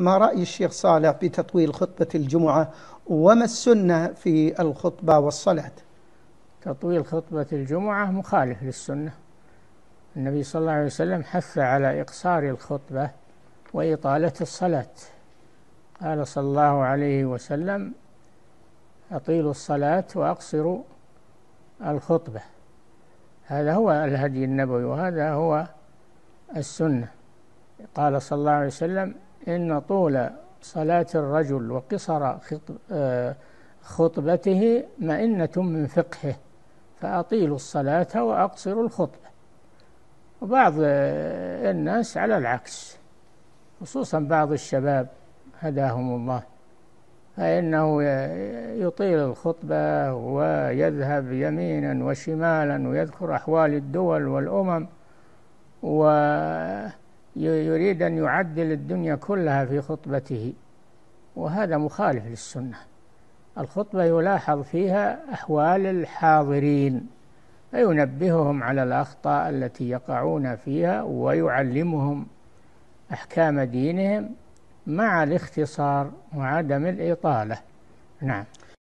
ما رأي الشيخ صالح بتطويل خطبة الجمعة وما السنة في الخطبة والصلاة تطويل خطبة الجمعة مخالف للسنة النبي صلى الله عليه وسلم حث على إقصار الخطبة وإطالة الصلاة قال صلى الله عليه وسلم أطيلوا الصلاة وأقصروا الخطبة هذا هو الهدي النبوي وهذا هو السنة قال صلى الله عليه وسلم إن طول صلاة الرجل وقصر آه، خطبته مئنة من فقهه فأطيلوا الصلاة وأقصروا الخطبة وبعض آه، الناس على العكس خصوصا بعض الشباب هداهم الله فإنه يطيل الخطبة ويذهب يمينا وشمالا ويذكر أحوال الدول والأمم و يريد أن يعدل الدنيا كلها في خطبته وهذا مخالف للسنة الخطبة يلاحظ فيها أحوال الحاضرين فينبههم على الأخطاء التي يقعون فيها ويعلمهم أحكام دينهم مع الاختصار وعدم الإطالة نعم